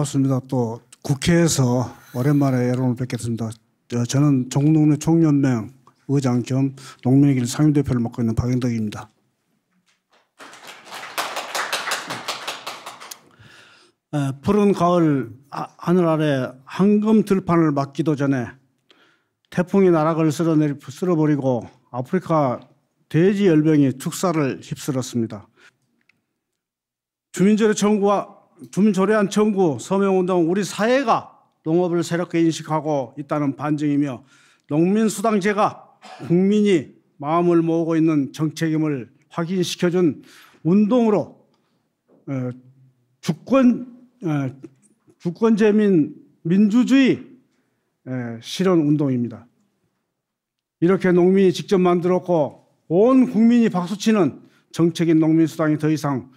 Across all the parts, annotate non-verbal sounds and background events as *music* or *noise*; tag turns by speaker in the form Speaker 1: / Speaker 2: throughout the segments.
Speaker 1: 반갑습니다. 또 국회에서 오랜만에 여러분을 뵙겠습니다. 저는 정농의 총연맹 의장 겸 농민의 길 상임대표를 맡고 있는 박영덕입니다. 에, 푸른 가을 아, 하늘 아래 황금 들판을 막기도 전에 태풍이 나락을 쓸어내리, 쓸어버리고 아프리카 돼지 열병이 축사를 휩쓸었습니다. 주민들의 청구와 주민조례안 청구, 서명운동, 우리 사회가 농업을 새롭게 인식하고 있다는 반증이며 농민수당제가 국민이 마음을 모으고 있는 정책임을 확인시켜준 운동으로 어, 주권, 어, 주권재민 민주주의 실현 운동입니다. 이렇게 농민이 직접 만들었고 온 국민이 박수치는 정책인 농민수당이 더 이상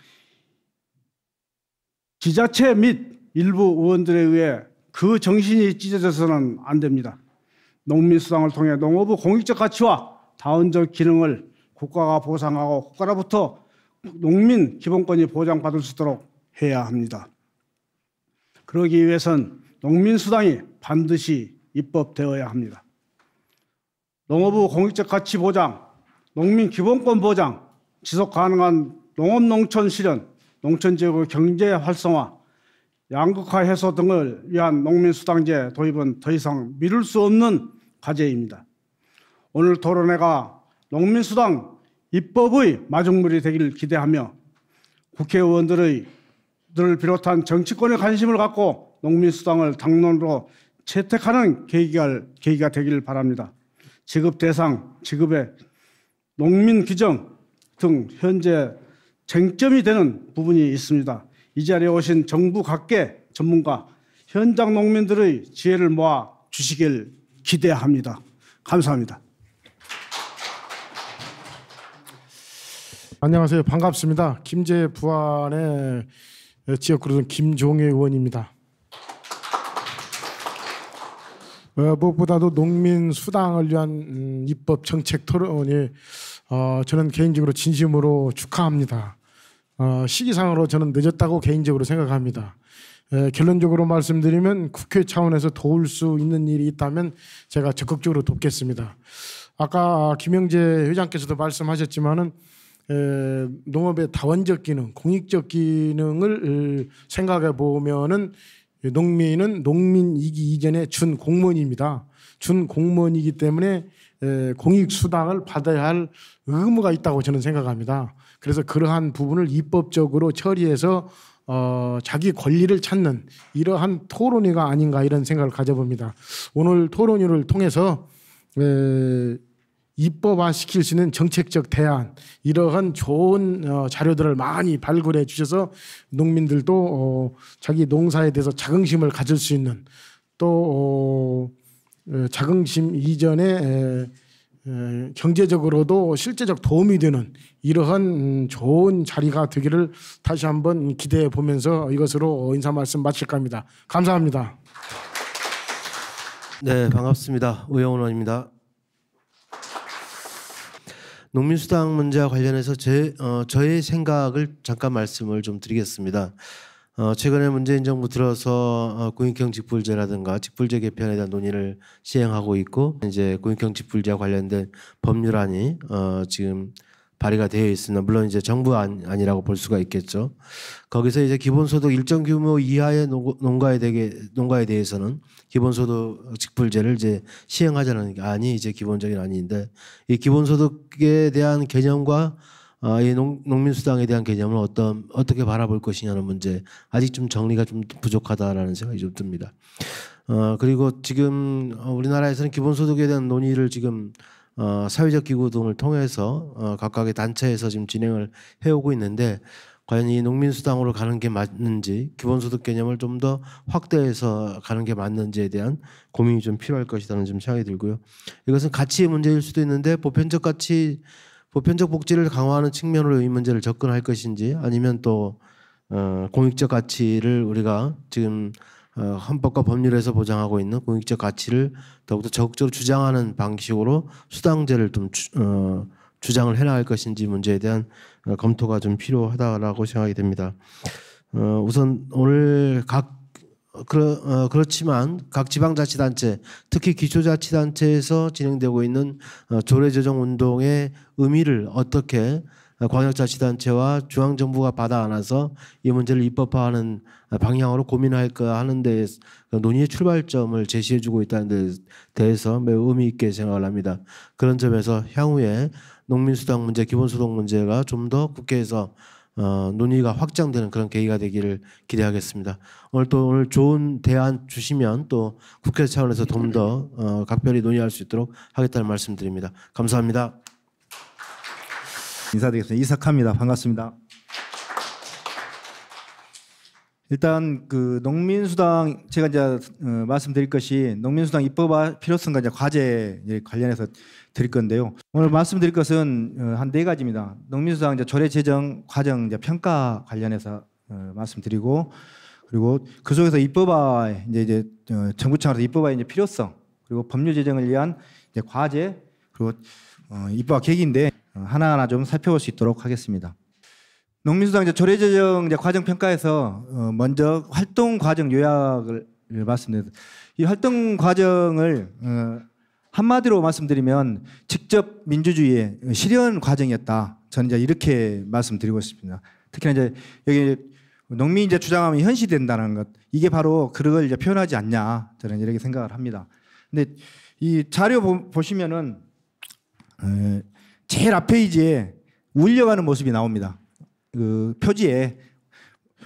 Speaker 1: 지자체 및 일부 의원들에 의해 그 정신이 찢어져서는 안 됩니다. 농민수당을 통해 농업의 공익적 가치와 다원적 기능을 국가가 보상하고 국가로부터 농민 기본권이 보장받을 수 있도록 해야 합니다. 그러기 위해선 농민수당이 반드시 입법되어야 합니다. 농업의 공익적 가치 보장, 농민 기본권 보장, 지속 가능한 농업 농촌 실현, 농촌 지역의 경제 활성화, 양극화 해소 등을 위한 농민수당제 도입은 더 이상 미룰 수 없는 과제입니다. 오늘 토론회가 농민수당 입법의 마중물이 되기 기대하며 국회의원들의 비롯한 정치권의 관심을 갖고 농민수당을 당론으로 채택하는 계기가, 계기가 되기 바랍니다. 지급 대상, 지급의 농민 규정 등 현재 쟁점이 되는 부분이 있습니다. 이 자리에 오신 정부 각계 전문가, 현장 농민들의 지혜를 모아 주시길 기대합니다. 감사합니다.
Speaker 2: 안녕하세요. 반갑습니다. 김제 부안의 지역구로선 김종혜 의원입니다. 어, 무엇보다도 농민 수당을 위한 음, 입법 정책 토론이 어, 저는 개인적으로 진심으로 축하합니다. 어, 시기상으로 저는 늦었다고 개인적으로 생각합니다. 예, 결론적으로 말씀드리면 국회 차원에서 도울 수 있는 일이 있다면 제가 적극적으로 돕겠습니다. 아까 김영재 회장께서도 말씀하셨지만은 예, 농업의 다원적 기능, 공익적 기능을 생각해 보면은 농민은 농민이기 이전에 준 공무원입니다. 준 공무원이기 때문에 예, 공익 수당을 받아야 할 의무가 있다고 저는 생각합니다. 그래서 그러한 부분을 입법적으로 처리해서 어, 자기 권리를 찾는 이러한 토론회가 아닌가 이런 생각을 가져봅니다. 오늘 토론회를 통해서 에, 입법화시킬 수 있는 정책적 대안 이러한 좋은 어, 자료들을 많이 발굴해 주셔서 농민들도 어, 자기 농사에 대해서 자긍심을 가질 수 있는 또 어, 자긍심 이전에 에, 경제적으로도 실제적 도움이 되는 이러한 음, 좋은 자리가 되기를 다시 한번 기대해 보면서 이것으로 인사 말씀 마칠까 합니다. 감사합니다.
Speaker 3: 네, 반갑습니다. 오영훈 의원입니다. 농민수당 문제와 관련해서 제, 어, 저의 생각을 잠깐 말씀을 좀 드리겠습니다. 어, 최근에 문재인 정부 들어서 어, 구인경 직불제라든가 직불제 개편에 대한 논의를 시행하고 있고 이제 구인경 직불제와 관련된 법률안이 어, 지금 발의가 되어 있으나 물론 이제 정부안 아니라고 볼 수가 있겠죠. 거기서 이제 기본소득 일정 규모 이하의 농가에 대게 농가에 대해서는 기본소득 직불제를 이제 시행하자는 게 아니 이제 기본적인 안인데 이 기본소득에 대한 개념과 어, 이 농, 민수당에 대한 개념을 어떤 어떻게 바라볼 것이냐는 문제 아직 좀 정리가 좀 부족하다라는 생각이 좀 듭니다. 어, 그리고 지금 어, 우리나라에서는 기본소득에 대한 논의를 지금 어, 사회적 기구 등을 통해서 어, 각각의 단체에서 지금 진행을 해오고 있는데 과연 이 농민수당으로 가는 게 맞는지 기본소득 개념을 좀 더 확대해서 가는 게 맞는지에 대한 고민이 좀 필요할 것이라는 좀 생각이 들고요. 이것은 가치의 문제일 수도 있는데 보편적 가치 보편적 복지를 강화하는 측면으로 이 문제를 접근할 것인지 아니면 또 어, 공익적 가치를 우리가 지금 어, 헌법과 법률에서 보장하고 있는 공익적 가치를 더욱더 적극적으로 주장하는 방식으로 수당제를 좀 주, 어, 주장을 해나갈 것인지 문제에 대한 어, 검토가 좀 필요하다라고 생각이 됩니다. 어, 우선 오늘 각 그렇, 어, 그렇지만 각 지방자치단체 특히 기초자치단체에서 진행되고 있는 어, 조례조정 운동의 의미를 어떻게 어, 광역자치단체와 중앙정부가 받아 안아서 이 문제를 입법화하는 방향으로 고민할까 하는 데 논의의 출발점을 제시해 주고 있다는 데 대해서 매우 의미 있게 생각을 합니다. 그런 점에서 향후에 농민수당 문제, 기본소득 문제가 좀 더 국회에서 어, 논의가 확장되는 그런 계기가 되기를 기대하겠습니다. 오늘 또 오늘 좋은 대안 주시면 또 국회 차원에서 좀더 어, 각별히 논의할 수 있도록 하겠다는 말씀드립니다. 감사합니다. 인사드리겠습니다. 이삭합니다. 반갑습니다.
Speaker 4: 일단 그 농민수당 제가 이제 어, 말씀드릴 것이 농민수당 입법 필요성과 이제 과제 관련해서 드릴 건데요. 오늘 말씀드릴 것은 어, 한네 가지입니다. 농민수당 이제 조례 제정 과정 이제 평가 관련해서 어, 말씀드리고 그리고 그 속에서 입법화 이제 이제 어, 정부 차원에서 입법화의 이제 필요성 그리고 법률 제정을 위한 이제 과제 그리고 어, 입법화 계기인데 어, 하나하나 좀 살펴볼 수 있도록 하겠습니다. 농민수당 조례제정 과정 평가에서 어, 먼저 활동 과정 요약을 말씀드렸습니다. 이 활동 과정을 어, 한마디로 말씀드리면 직접 민주주의의 실현 과정이었다. 저는 이제 이렇게 말씀드리고 싶습니다. 특히나 이제 여기 농민이 제 주장하면 현실이 된다는 것 이게 바로 그걸 이제 표현하지 않냐 저는 이렇게 생각을 합니다. 근데 이 자료 보, 시면은 어, 제일 앞 페이지에 울려가는 모습이 나옵니다. 그 표지에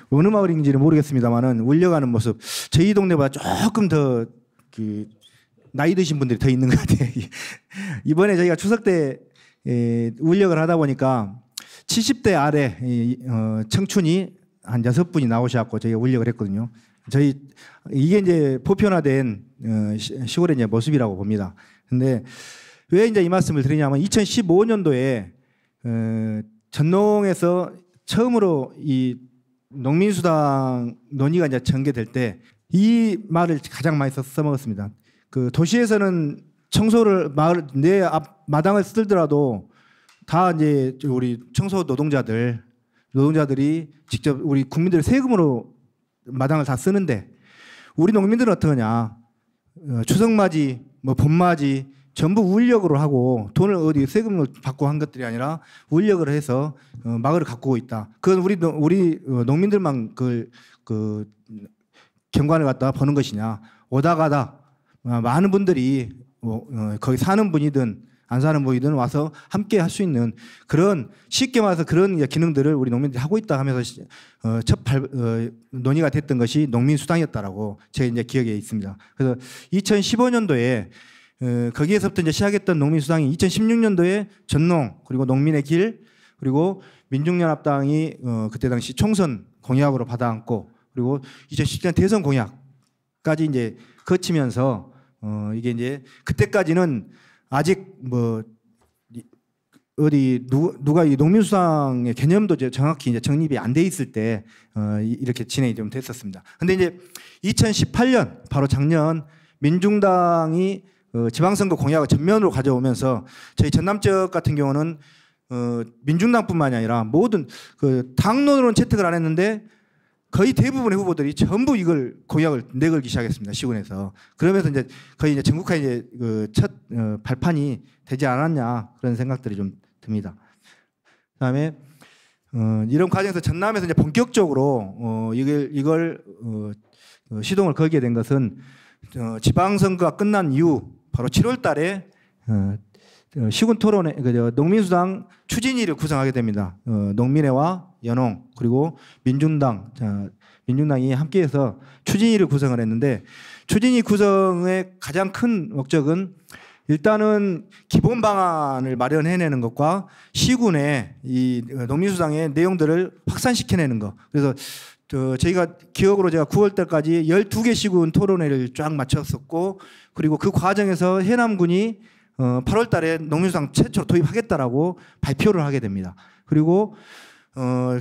Speaker 4: 어느 마을인지는 모르겠습니다만은 울려가는 모습 저희 동네보다 조금 더그 나이 드신 분들이 더 있는 것 같아요. *laughs* 이번에 저희가 추석 때 에, 울력을 하다 보니까 70대 아래 어, 청춘이 한 여섯 분이 나오셔갖고 저희가 울력을 했거든요. 저희 이게 이제 보편화된 어, 시, 골의 이제 모습이라고 봅니다. 근데 왜 이제 이 말씀을 드리냐면 2015년도에 어, 전농에서 처음으로 이 농민수당 논의가 이제 전개될 때 이 말을 가장 많이 써먹었습니다그 도시에서는 청소를 마을 내 앞 마당을 쓸더라도 다 이제 우리 청소 노동자들 노동자들이 직접 우리 국민들 세금으로 마당을 다 쓰는데 우리 농민들은 어떠냐 어, 추석맞이 뭐 봄맞이 전부 울력으로 하고 돈을 어디 세금을 받고 한 것들이 아니라 울력로 해서 어, 마을 갖고 있다. 그건 우리 우리 어, 농민들만 그, 그 경관을 갖다 버는 것이냐? 오다 가다 어, 많은 분들이 뭐, 어, 거기 사는 분이든 안 사는 분이든 와서 함께 할 수 있는 그런 쉽게 말해서 그런 기능들을 우리 농민들이 하고 있다 하면서 어, 첫 발, 어, 논의가 됐던 것이 농민 수당이었다라고 제 이제 기억에 있습니다. 그래서 2015년도에 거기에서부터 이제 시작했던 농민수당이 2016년도에 전농 그리고 농민의 길 그리고 민중연합당이 어, 그때 당시 총선 공약으로 받아안고 그리고 2017년 대선 공약까지 이제 거치면서 어, 이게 이제 그때까지는 아직 뭐 어디 누, 누가 이 농민수당의 개념도 이제 정확히 이제 정립이 안 돼 있을 때 어, 이렇게 진행이 좀 됐었습니다. 근데 이제 2018년 바로 작년 민중당이 어, 지방선거 공약을 전면으로 가져오면서 저희 전남 지역 같은 경우는 어, 민중당뿐만이 아니라 모든 그 당론으로는 채택을 안 했는데 거의 대부분의 후보들이 전부 이걸 공약을 내걸기 시작했습니다 시군에서 그러면서 이제 거의 이제 전국화 이제 그첫 어, 발판이 되지 않았냐 그런 생각들이 좀 듭니다. 그다음에 어, 이런 과정에서 전남에서 이제 본격적으로 어, 이걸 이걸 어, 어 시동을 걸게 된 것은 어, 지방선거가 끝난 이후 바로 7월 달에 어, 어, 시군 토론회, 그, 농민수당 추진위를 구성하게 됩니다. 어, 농민회와 연홍, 그리고 민중당, 민중당이 함께해서 추진위를 구성을 했는데 추진위 구성의 가장 큰 목적은 일단은 기본 방안을 마련해내는 것과 시군의 이 농민수당의 내용들을 확산시켜내는 것. 그래서 저희가 기억으로 제가 9월 달까지 12개 시군 토론회를 쫙 마쳤었고 그리고 그 과정에서 해남군이 8월 어, 달에 농민수당 최초로 도입하겠다라고 발표를 하게 됩니다. 그리고 어,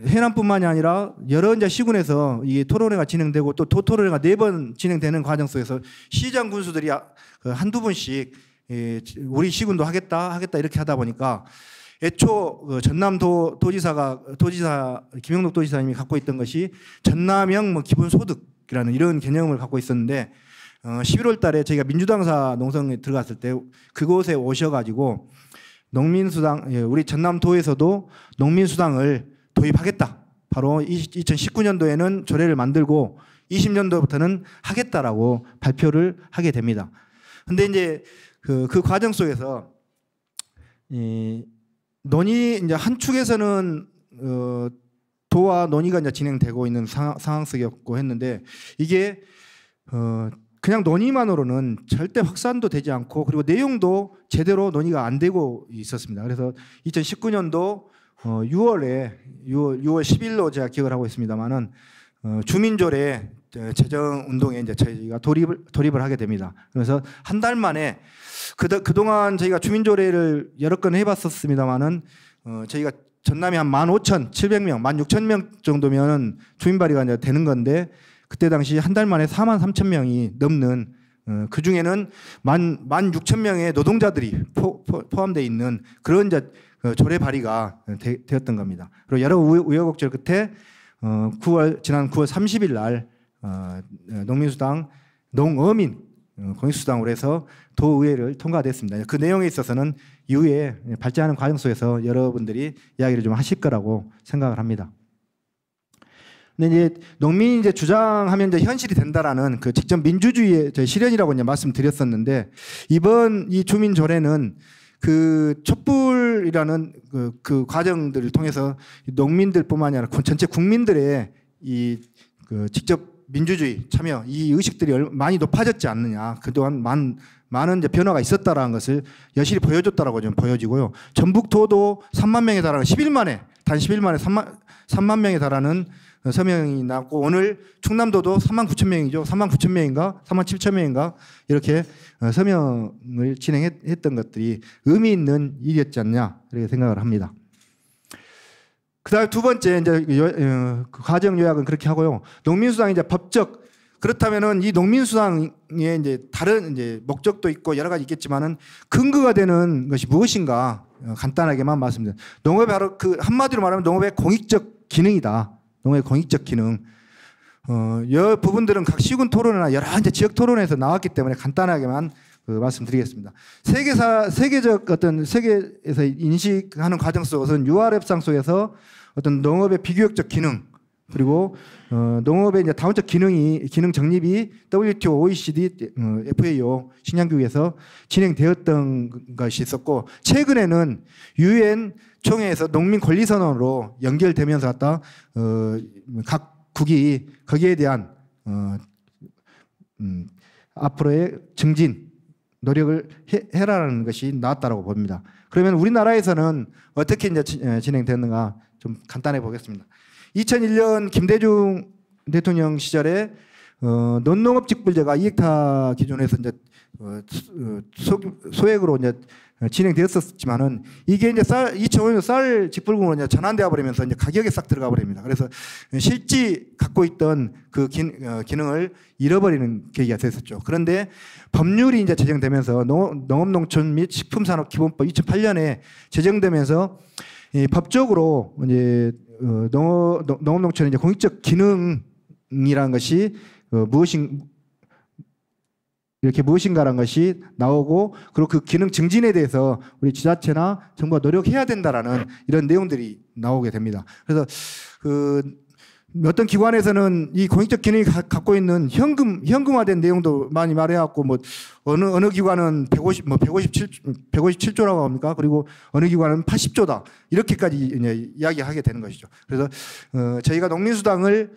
Speaker 4: 해남뿐만이 아니라 여러 이제 시군에서 이 토론회가 진행되고 또 토토론회가 네 번 진행되는 과정 속에서 시장 군수들이 아, 그 한두 번씩 예, 우리 시군도 하겠다 하겠다 이렇게 하다 보니까 애초 그 전남도 도지사가 도지사 김영록 도지사님이 갖고 있던 것이 전남형 뭐 기본소득이라는 이런 개념을 갖고 있었는데 11월 어, 달에 저희가 민주당사 농성에 들어갔을 때 그곳에 오셔가지고 농민수당, 예, 우리 전남도에서도 농민수당을 도입하겠다. 바로 2019년도에는 조례를 만들고 20년도부터는 하겠다라고 발표를 하게 됩니다. 근데 이제 그, 그 과정 속에서 이 논의 이제 한 축에서는 어, 도와 논의가 이제 진행되고 있는 사, 상황 속이었고 했는데 이게 어, 그냥 논의만으로는 절대 확산도 되지 않고 그리고 내용도 제대로 논의가 안 되고 있었습니다. 그래서 2019년도 6월에 어, 6월, 6월 10일로 제가 기억을 하고 있습니다만은 어, 주민조례 재정 운동에 이제 저희가 돌입을 돌입을 하게 됩니다. 그래서 한 달 만에 그 그동안 저희가 주민조례를 여러 건 해봤었습니다만은 어, 저희가 전남이 한 15,700명, 16,000명 정도면 주민 발의가 이제 되는 건데 그때 당시 한 달 만에 4만 3천 명이 넘는 어, 그 중에는 만, 만 6천 명의 노동자들이 포, 함되어 있는 그런 자, 어, 조례 발의가 어, 되, 었던 겁니다. 그리고 여러 우여곡절 끝에 9월, 지난 9월 30일 날 농민수당, 농어민 공익수당으로 해서 도의회를 통과됐습니다. 그 내용에 있어서는 이후에 발전하는 과정 속에서 여러분들이 이야기를 좀 하실 거라고 생각을 합니다. 근데 이제 농민이 이제 주장하면 이제 현실이 된다라는 그 직접 민주주의의 실현이라고 이제 말씀드렸었는데 이번 이 주민 조례는 그 촛불이라는 그, 그 과정들을 통해서 농민들뿐만 아니라 전체 국민들의 이그 직접 민주주의 참여 이 의식들이 많이 높아졌지 않느냐 그동안 많 많은 이제 변화가 있었다라는 것을 여실히 보여줬다라고 좀 보여지고요. 전북도도 3만 명에 달하는 10일 만에 단 10일 만에 3만 3만 명에 달하는 서명이 났고 오늘 충남도도 3만 9천 명이죠. 3만 9천 명인가 3만 7천 명인가 이렇게 어, 서명을 진행했던 것들이 의미 있는 일이었지 않냐 이렇게 생각을 합니다. 그다음 두 번째 이제 과정 그 어, 그 요약은 그렇게 하고요. 농민수당 이제 법적 그렇다면은 이 농민수당의 이제 다른 이제 목적도 있고 여러 가지 있겠지만은 근거가 되는 것이 무엇인가 어, 간단하게만 말씀드립니다. 농업의 바로 그 한마디로 말하면 농업의 공익적 기능이다. 농업의 공익적 기능 어, 이 부분들은 각 시군 토론이나 여러 이제 지역 토론에서 나왔기 때문에 간단하게만 그 말씀드리겠습니다. 세계사 세계적 어떤 세계에서 인식하는 과정 속에서는 유아랩상 속에서 어떤 농업의 비교역적 기능 그리고 어, 농업의 이제 다원적 기능이 기능 정립이 WTO, OECD, 어, FAO 식량국에서 진행되었던 것이 있었고 최근에는 UN 총회에서 농민 권리 선언으로 연결되면서 갖다 어, 각 국이 거기에 대한 어, 음, 앞으로의 증진 노력을 해, 라라는 것이 나왔다라고 봅니다. 그러면 우리나라에서는 어떻게 이제 어, 진행됐는가 좀 간단해 보겠습니다. 2001년 김대중 대통령 시절에 어, 논농업 직불제가 2타 기준에서 이제 어, 소, 어, 소액으로 이제 어, 진행되었었지만은 이게 이제 쌀2 0 0 5년쌀 직불금으로 이제 전환되어 버리면서 이제 가격이 싹 들어가 버립니다. 그래서 실지 갖고 있던 그 기, 어, 기능을 잃어버리는 계기가 됐었죠. 그런데 법률이 이제 제정되면서 농, 농업농촌 및 식품산업기본법 2008년에 제정되면서 이 법적으로 이제 어, 농업, 농업 농촌의 이제 공익적 기능이라는 것이 어, 무엇인 이렇게 무엇인가란 것이 나오고 그리고 그 기능 증진에 대해서 우리 지자체나 정부가 노력해야 된다라는 이런 내용들이 나오게 됩니다. 그래서 그 어떤 기관에서는 이 공익적 기능이 갖고 있는 현금 현금화된 내용도 많이 말해왔고 뭐 어느 어느 기관은 150 뭐 157 157조라고 합니까? 그리고 어느 기관은 80조다 이렇게까지 이야기하게 되는 것이죠. 그래서 어, 저희가 농민수당을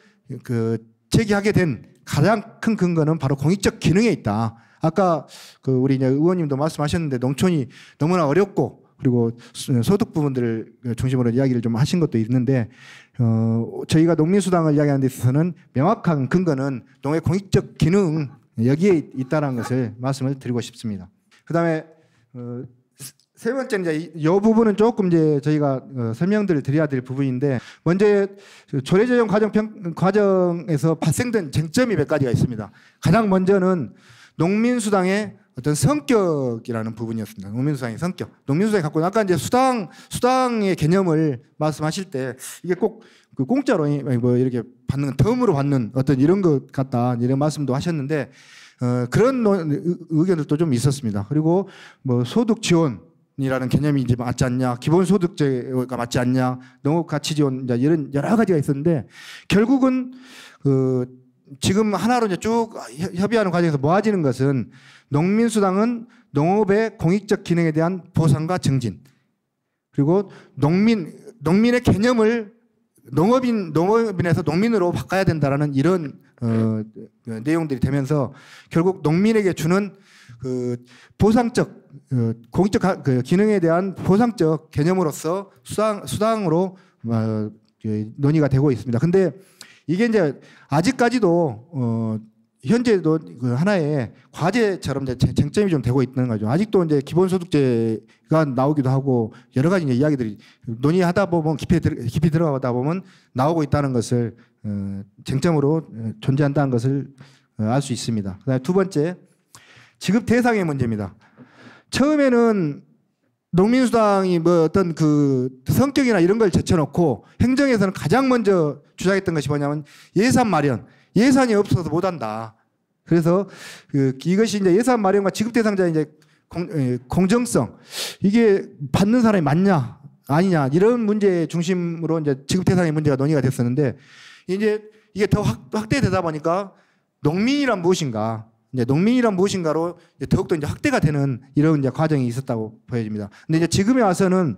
Speaker 4: 그 제기하게 된 가장 큰 근거는 바로 공익적 기능에 있다. 아까 그 우리 의원님도 말씀하셨는데 농촌이 너무나 어렵고 그리고 소득 부분들을 중심으로 이야기를 좀 하신 것도 있는데 어, 저희가 농민수당을 이야기하는 데 있어서는 명확한 근거는 농의 공익적 기능 여기에 있다는 것을 말씀을 드리고 싶습니다. 그다음에 어, 세번째 이제 이 부분은 조금 이제 저희가 어, 설명들을 드려야 될 부분인데 먼저 조례제정 과정 평, 과정에서 발생된 쟁점이 몇 가지가 있습니다. 가장 먼저는 농민수당의 어떤 성격이라는 부분이었습니다. 농민수당의 성격. 농민수당이 갖고 있는 아까 이제 수당, 수당의 개념을 말씀하실 때 이게 꼭 그 공짜로 뭐 이렇게 받는, 덤으로 받는 어떤 이런 것 같다 이런 말씀도 하셨는데 어, 그런 의견들도 좀 있었습니다. 그리고 뭐 소득 지원, 이라는 개념이 이제 맞지 않냐, 기본소득제가 맞지 않냐, 농업가치지원 이런 여러 가지가 있었는데 결국은 그 지금 하나로 이제 쭉 협의하는 과정에서 모아지는 것은 농민수당은 농업의 공익적 기능에 대한 보상과 증진 그리고 농민 농민의 개념을 농업인 농업인에서 농민으로 바꿔야 된다라는 이런 어, 내용들이 되면서 결국 농민에게 주는 그 보상적 그 공익적 그 기능에 대한 보상적 개념으로서 수당 수당으로 어, 논의가 되고 있습니다. 근데 이게 이제 아직까지도 어 현재도 그 하나의 과제처럼 이제 쟁점이 좀 되고 있는 거죠. 아직도 이제 기본소득제가 나오기도 하고 여러 가지 이제 이야기들이 논의하다 보면 깊이, 들, 깊이 들어가다 보면 나오고 있다는 것을 어, 쟁점으로 어, 존재한다는 것을 어, 알수 있습니다. 그다음에 두 번째 지급 대상의 문제입니다. 처음에는 농민수당이 뭐 어떤 그 성격이나 이런 걸 제쳐놓고 행정에서는 가장 먼저 주장했던 것이 뭐냐면 예산 마련. 예산이 없어서 못한다. 그래서 그 이것이 이제 예산 마련과 지급 대상자의 이제 공, 예, 정성 이게 받는 사람이 맞냐 아니냐 이런 문제 중심으로 이제 지급 대상의 문제가 논의가 됐었는데 이제 이게 더 확, 확대되다 보니까 농민이란 무엇인가 이제 농민이란 무엇인가로 이제 더욱더 이제 확대가 되는 이런 이제 과정이 있었다고 보여집니다. 근데 이제 지금에 와서는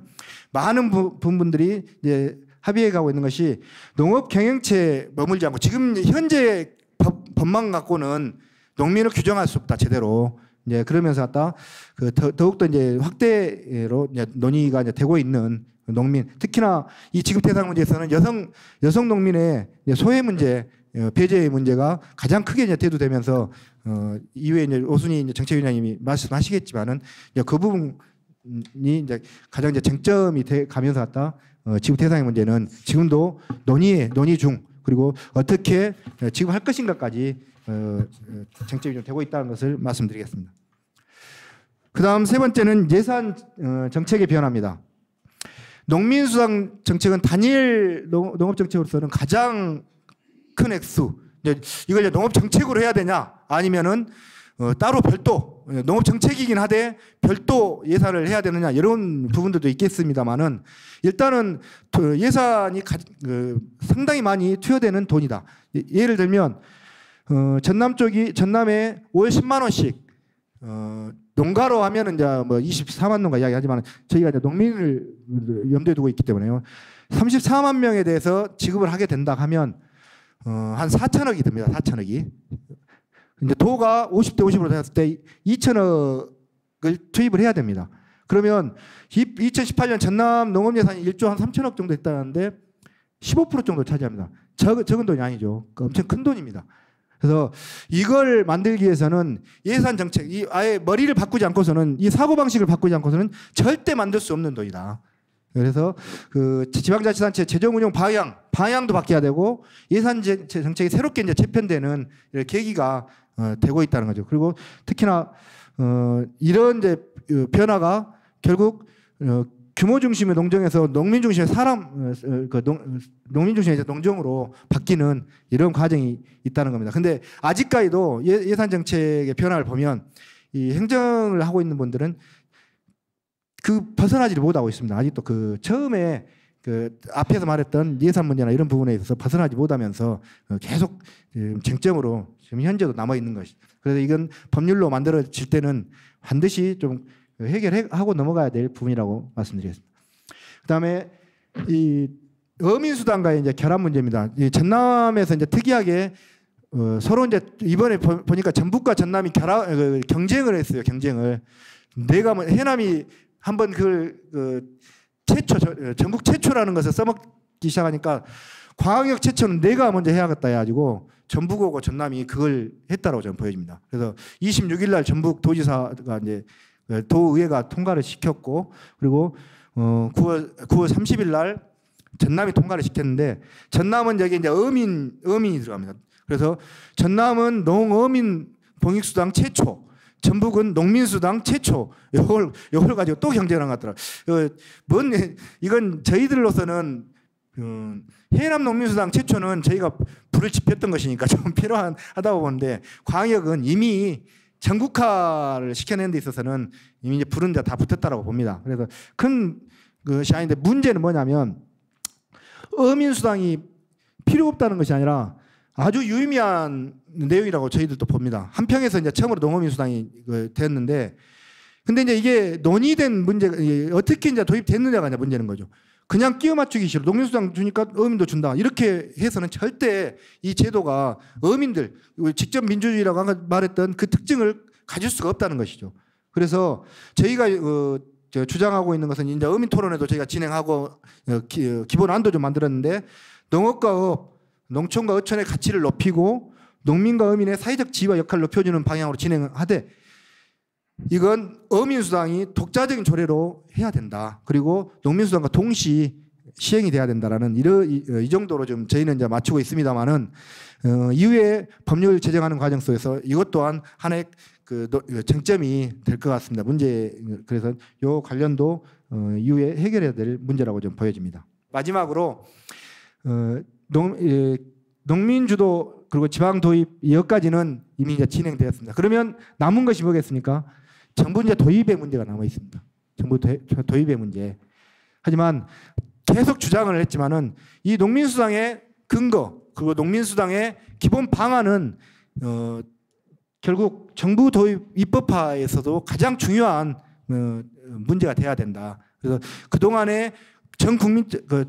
Speaker 4: 많은 부, 분들이 이제 합의해 가고 있는 것이 농업 경영체에 머물지 않고 지금 현재 법, 법만 갖고는 농민을 규정할 수 없다 제대로 이제 그러면서 갖다 그 더욱더 이제 확대로 이제 논의가 이제 되고 있는 농민 특히나 이 지금 대상 문제에서는 여성 여성 농민의 소외 문제 어, 배제의 문제가 가장 크게 이제 대두되면서 어, 이후에 이제 오순희 이제 정책위원장님이 말씀하시겠지만은 이제 그 부분이 이제 가장 이제 쟁점이 돼 가면서 왔다. 어, 지구 태상의 문제는 지금도 논의 논의 중 그리고 어떻게 어, 지금 할 것인가까지 어, 어 쟁점이 좀 되고 있다는 것을 말씀드리겠습니다. 그다음 세 번째는 예산 정책의 변화입니다. 농민수당 정책은 단일 농업 정책으로서는 가장 큰 액수. 이걸 농업 정책으로 해야 되냐 아니면은 어, 따로 별도 예, 농업 정책이긴 하되 별도 예산을 해야 되느냐 이런 부분들도 있겠습니다만은 일단은 예산이 가, 그, 상당히 많이 투여되는 돈이다. 예, 를 들면 어, 전남 쪽이 전남에 월 10만 원씩 어, 농가로 하면 은 이제 뭐 24만 농가 이야기하지만 저희가 이제 농민을 염두에 두고 있기 때문에요. 34만 명에 대해서 지급을 하게 된다 하면 어, 한 4천억이 됩니다 4천억이. 근데 도가 50대 50으로 되었을 때 2천억을 투입을 해야 됩니다. 그러면 2018년 전남 농업 예산이 1조 한 3천억 정도 했다는데 15% 정도 차지합니다. 적, 적은 돈이 아니죠. 그러니까 엄청 큰 돈입니다. 그래서 이걸 만들기 위해서는 예산 정책, 이 아예 머리를 바꾸지 않고서는 이 사고방식을 바꾸지 않고서는 절대 만들 수 없는 돈이다. 그래서 그 지방자치단체 재정운용 방향 방향도 바뀌어야 되고 예산 정책이 새롭게 이제 재편되는 계기가 어, 되고 있다는 거죠. 그리고 특히나 어, 이런 이제 그 변화가 결국 어, 규모 중심의 농정에서 농민 중심의 사람 어, 어, 그 농, 어, 농민 중심의 이제 농정으로 바뀌는 이런 과정이 있다는 겁니다. 근데 아직까지도 예, 예산 정책의 변화를 보면 이 행정을 하고 있는 분들은 그 벗어나지를 못하고 있습니다. 아직도 그 처음에 그 앞에서 말했던 예산 문제나 이런 부분에 있어서 벗어나지 못하면서 그 계속 쟁점으로 지금 현재도 남아 있는 것이. 그래서 이건 법률로 만들어질 때는 반드시 좀 해결하고 넘어가야 될 부분이라고 말씀드리겠습니다. 그다음에 이 어민수당과의 이제 결합 문제입니다. 이 전남에서 이제 특이하게 어 서로 이제 이번에 보, 니까 전북과 전남이 결합 그 경쟁을 했어요. 경쟁을. 내가 뭐 해남이 한번 그걸 그 최초 예, 전국 최초라는 것을 써먹기 시작하니까 광역 최초는 내가 먼저 해야겠다 해가지고 전북오고 전남이 그걸 했다라고 저는 보여집니다. 그래서 26일 날 전북 도지사가 이제 그 도의회가 통과를 시켰고 그리고 어 9월 9월 30일 날 전남이 통과를 시켰는데 전남은 여기 이제 어민 어민이 들어갑니다. 그래서 전남은 농어민 봉익수당 최초 전북은 농민수당 최초 이걸 요걸 가지고 또 경쟁을 갔더라. 그, 뭔 이건 저희들로서는 음, 해남 농민수당 최초는 저희가 불을 지폈던 것이니까 *laughs* 좀 필요한 하다고 보는데 광역은 이미 전국화를 시켜낸 데 있어서는 이미 이제 부른 데다 붙었다라고 봅니다. 그래서 큰 것이 그 아닌데 문제는 뭐냐면 어민수당이 필요 없다는 것이 아니라 아주 유의미한 내용이라고 저희들도 봅니다. 한평에서 이제 처음으로 농업인수당이 되는데 그 근데 이제 이게 논의된 문제 어떻게 이제 도입됐느냐가 이제 문제는 거죠. 그냥 끼워 맞추기 싫어. 농림수당 주니까 어민도 준다. 이렇게 해서는 절대 이 제도가 어민들 직접 민주주의라고 말했던 그 특징을 가질 수가 없다는 것이죠. 그래서 저희가 어, 주장하고 있는 것은 이제 어민 토론에도 저희가 진행하고 어, 기, 어, 본 안도 좀 만들었는데 농업과업 농촌과 어촌의 가치를 높이고 농민과 어민의 사회적 지위와 역할을 높여주는 방향으로 진행하되 이건 어민수당이 독자적인 조례로 해야 된다. 그리고 농민수당과 동시 시행이 돼야 된다라는 이런 어, 이, 정도로 좀 저희는 이제 맞추고 있습니다만은 어, 이후에 법률 제정하는 과정 속에서 이것 또한 하나의 그, 그 쟁점이 될 것 같습니다. 문제 그래서 요 관련도 어, 이후에 해결해야 될 문제라고 좀 보여집니다. 마지막으로 어, 농, 예, 농민 주도 그리고 지방 도입 여기까지는 이미 이제 진행되었습니다. 그러면 남은 것이 뭐겠습니까? 정부 이제 도입의 문제가 남아 있습니다. 정부 도입의 문제. 하지만 계속 주장을 했지만은 이 농민수당의 근거 그리고 농민수당의 기본 방안은 어, 결국 정부 도입 입법화에서도 가장 중요한 어, 문제가 돼야 된다. 그래서 그동안에 전 국민 그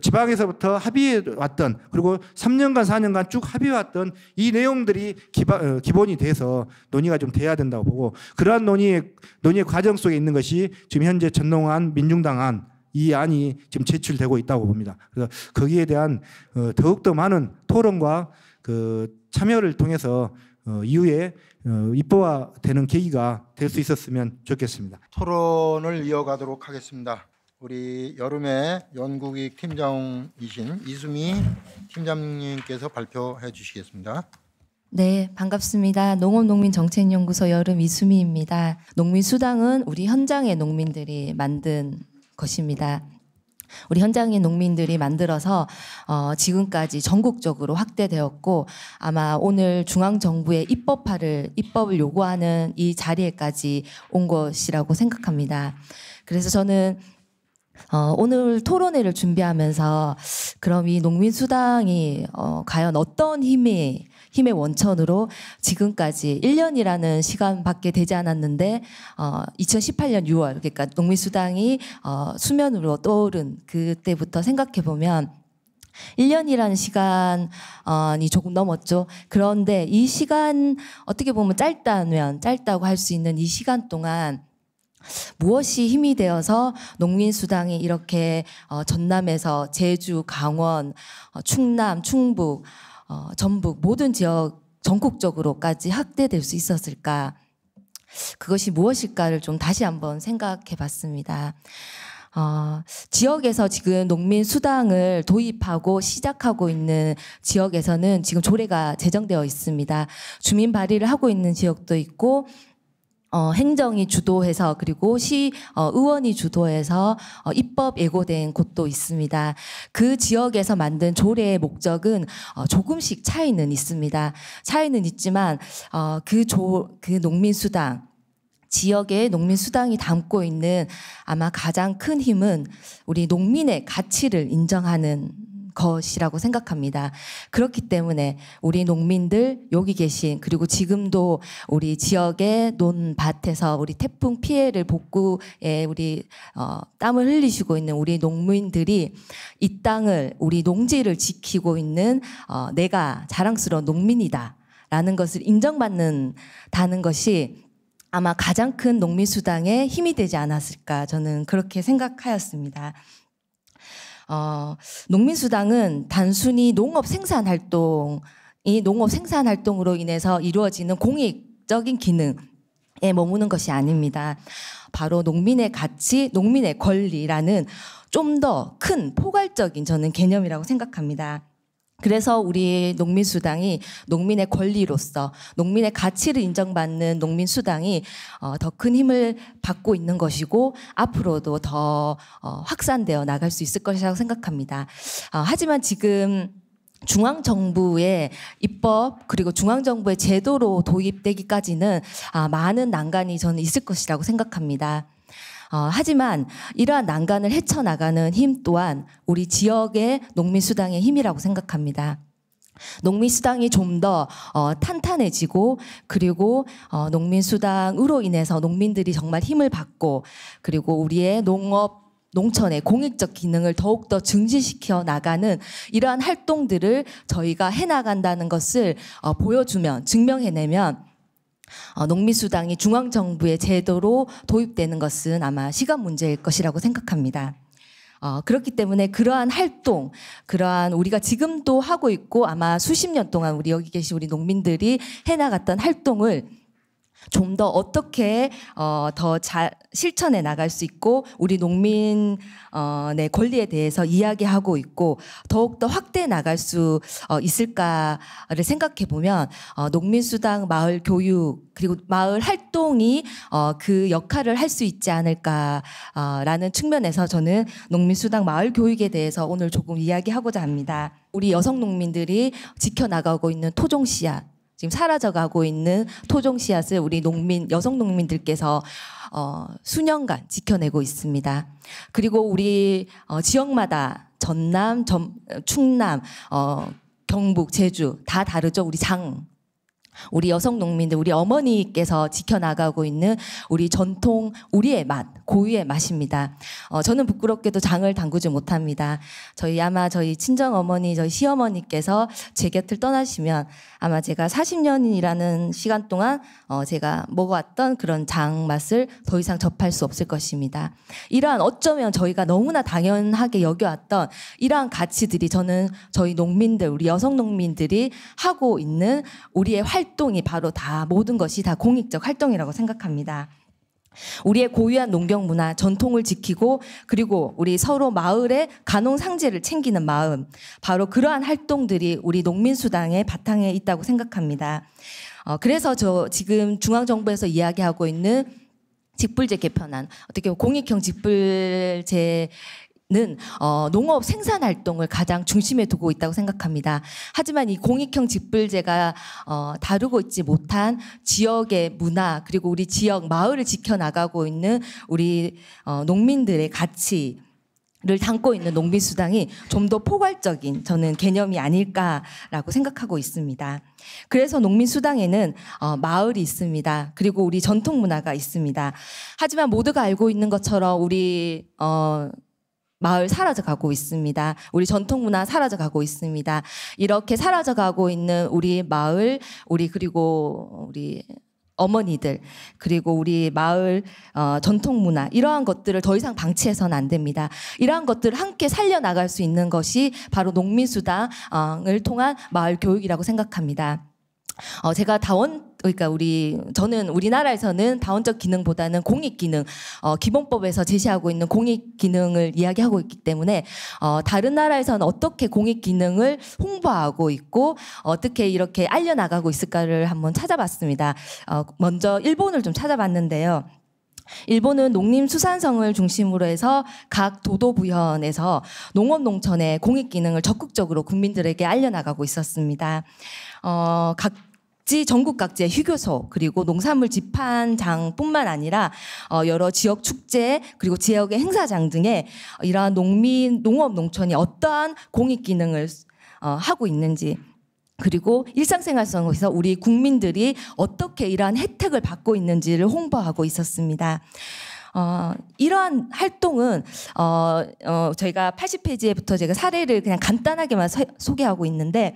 Speaker 4: 지, 방에서부터 합의해 왔던 그리고 3년간 4년간 쭉 합의해 왔던 이 내용들이 기바, 어, 기본이 돼서 논의가 좀 돼야 된다고 보고 그러한 논의의 논의의 과정 속에 있는 것이 지금 현재 전농안 민중당안 이 안이 지금 제출되고 있다고 봅니다. 그래서 거기에 대한 어, 더욱더 많은 토론과 그 참여를 통해서 어, 이후에 어, 입법화되는 계기가 될 수 있었으면 좋겠습니다.
Speaker 5: 토론을 이어가도록 하겠습니다. 우리 여름에 연구기 팀장이신 이수미 팀장님께서 발표해 주시겠습니다.
Speaker 6: 네, 반갑습니다. 농업농민정책연구소 여름 이수미입니다. 농민수당은 우리 현장의 농민들이 만든 것입니다. 우리 현장의 농민들이 만들어서 어, 지금까지 전국적으로 확대되었고 아마 오늘 중앙 정부의 입법화를 입법을 요구하는 이 자리에까지 온 것이라고 생각합니다. 그래서 저는 어, 오늘 토론회를 준비하면서 그럼 이 농민수당이 어, 과연 어떤 힘이 힘의 원천으로 지금까지 1년이라는 시간밖에 되지 않았는데 어, 2018년 6월 그러니까 농민수당이 어, 수면으로 떠오른 그때부터 생각해 보면 1년이라는 시간이 조금 넘었죠. 그런데 이 시간 어떻게 보면 짧다면 짧다고 할 수 있는 이 시간 동안 무엇이 힘이 되어서 농민수당이 이렇게 어, 전남에서 제주, 강원, 어, 충남, 충북, 어, 전북 모든 지역 전국적으로까지 확대될 수 있었을까? 그것이 무엇일까를 좀 다시 한번 생각해 봤습니다. 어, 지역에서 지금 농민 수당을 도입하고 시작하고 있는 지역에서는 지금 조례가 제정되어 있습니다. 주민 발의를 하고 있는 지역도 있고 어, 행정이 주도해서 그리고 시 어, 의원이 주도해서 어, 입법 예고된 곳도 있습니다. 그 지역에서 만든 조례의 목적은 어, 조금씩 차이는 있습니다. 차이는 있지만 어, 그조그 농민 수당 지역의 농민 수당이 담고 있는 아마 가장 큰 힘은 우리 농민의 가치를 인정하는 것이라고 생각합니다. 그렇기 때문에 우리 농민들 여기 계신 그리고 지금도 우리 지역의 논밭에서 우리 태풍 피해를 복구에 우리 어, 땀을 흘리시고 있는 우리 농민들이 이 땅을 우리 농지를 지키고 있는 어, 내가 자랑스러운 농민이다. 라는 것을 인정받는다는 것이 아마 가장 큰 농민수당의 힘이 되지 않았을까 저는 그렇게 생각하였습니다. 어, 농민수당은 단순히 농업 생산 활동, 이 농업 생산 활동으로 인해서 이루어지는 공익적인 기능에 머무는 것이 아닙니다. 바로 농민의 가치, 농민의 권리라는 좀 더 큰 포괄적인 저는 개념이라고 생각합니다. 그래서 우리 농민수당이 농민의 권리로서 농민의 가치를 인정받는 농민수당이 어, 더큰 힘을 받고 있는 것이고 앞으로도 더 어, 확산되어 나갈 수 있을 것이라고 생각합니다. 어, 하지만 지금 중앙정부의 입법 그리고 중앙정부의 제도로 도입되기까지는 아, 많은 난간이 저는 있을 것이라고 생각합니다. 어, 하지만 이러한 난간을 헤쳐나가는 힘 또한 우리 지역의 농민수당의 힘이라고 생각합니다. 농민수당이 좀더 어, 탄탄해지고 그리고 어, 농민수당으로 인해서 농민들이 정말 힘을 받고 그리고 우리의 농업 농촌의 공익적 기능을 더욱더 증진시켜 나가는 이러한 활동들을 저희가 해나간다는 것을 어, 보여주면 증명해내면 어, 농민수당이 중앙정부의 제도로 도입되는 것은 아마 시간 문제일 것이라고 생각합니다. 어, 그렇기 때문에 그러한 활동, 그러한 우리가 지금도 하고 있고 아마 수십 년 동안 우리 여기 계신 우리 농민들이 해나갔던 활동을 좀더 어떻게 어, 더 잘 실천해 나갈 수 있고 우리 농민의 어, 네, 권리에 대해서 이야기하고 있고 더욱더 확대해 나갈 수 어, 있을까를 생각해 보면 어, 농민수당 마을 교육 그리고 마을 활동이 어, 그 역할을 할 수 있지 않을까라는 측면에서 저는 농민수당 마을 교육에 대해서 오늘 조금 이야기하고자 합니다. 우리 여성 농민들이 지켜나가고 있는 토종 씨앗 지금 사라져가고 있는 토종 씨앗을 우리 농민 여성 농민들께서 어, 수년간 지켜내고 있습니다. 그리고 우리 어, 지역마다 전남, 전, 충남, 어, 경북, 제주 다 다르죠. 우리 장 우리 여성 농민들, 우리 어머니께서 지켜나가고 있는 우리 전통, 우리의 맛, 고유의 맛입니다. 어, 저는 부끄럽게도 장을 담그지 못합니다. 저희 아마 저희 친정 어머니, 저희 시어머니께서 제 곁을 떠나시면 아마 제가 40년이라는 시간 동안 어 제가 먹어왔던 그런 장 맛을 더 이상 접할 수 없을 것입니다. 이러한 어쩌면 저희가 너무나 당연하게 여겨왔던 이러한 가치들이 저는 저희 농민들, 우리 여성 농민들이 하고 있는 우리의 활동이 바로 다 모든 것이 다 공익적 활동이라고 생각합니다. 우리의 고유한 농경 문화, 전통을 지키고 그리고 우리 서로 마을의 간농 상지를 챙기는 마음, 바로 그러한 활동들이 우리 농민 수당의 바탕에 있다고 생각합니다. 어, 그래서 저 지금 중앙정부에서 이야기하고 있는 직불제 개편안 어떻게 보면 공익형 직불제 는 어, 농업 생산 활동을 가장 중심에 두고 있다고 생각합니다. 하지만 이 공익형 직불제가 어, 다루고 있지 못한 지역의 문화 그리고 우리 지역 마을을 지켜나가고 있는 우리 어, 농민들의 가치 를 담고 있는 농민수당이 좀 더 포괄적인 저는 개념이 아닐까라고 생각하고 있습니다. 그래서 농민수당에는 어, 마을이 있습니다. 그리고 우리 전통 문화가 있습니다. 하지만 모두가 알고 있는 것처럼 우리 어, 마을 사라져가고 있습니다. 우리 전통 문화 사라져가고 있습니다. 이렇게 사라져가고 있는 우리 마을, 우리 그리고 우리 어머니들 그리고 우리 마을 어, 전통 문화 이러한 것들을 더 이상 방치해서는 안 됩니다. 이러한 것들을 함께 살려 나갈 수 있는 것이 바로 농민수당을 통한 마을 교육이라고 생각합니다. 어, 제가 다원 그러니까 우리 저는 우리나라에서는 다원적 기능보다는 공익 기능 어, 기본법에서 제시하고 있는 공익 기능을 이야기하고 있기 때문에 어, 다른 나라에서는 어떻게 공익 기능을 홍보하고 있고 어떻게 이렇게 알려 나가고 있을까를 한번 찾아봤습니다. 어, 먼저 일본을 좀 찾아봤는데요. 일본은 농림수산성을 중심으로 해서 각 도도부현에서 농업농촌의 공익기능을 적극적으로 국민들에게 알려나가고 있었습니다. 어, 각 각지 전국 각지의 휴교소 그리고 농산물 집판장뿐만 아니라 어, 여러 지역 축제 그리고 지역의 행사장 등에 이러한 농민 농업 농촌이 어떠한 공익 기능을 어, 하고 있는지 그리고 일상생활 속에서 우리 국민들이 어떻게 이러한 혜택을 받고 있는지를 홍보하고 있었습니다. 어, 이러한 활동은 어, 어, 저희가 80페이지부터 제가 사례를 그냥 간단하게만 서, 소개하고 있는데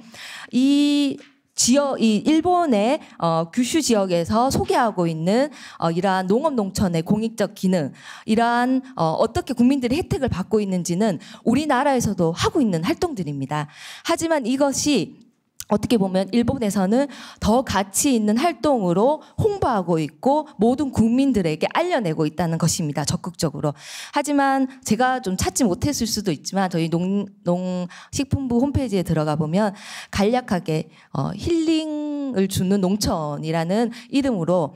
Speaker 6: 이 지역 이 일본의 어, 규슈 지역에서 소개하고 있는 어, 이러한 농업 농촌의 공익적 기능 이러한 어, 어떻게 국민들이 혜택을 받고 있는지는 우리나라에서도 하고 있는 활동들입니다. 하지만 이것이 어떻게 보면 일본에서는 더 가치 있는 활동으로 홍보하고 있고 모든 국민들에게 알려내고 있다는 것입니다. 적극적으로. 하지만 제가 좀 찾지 못했을 수도 있지만 저희 농, 농식품부 홈페이지에 들어가 보면 간략하게 어, 힐링을 주는 농촌이라는 이름으로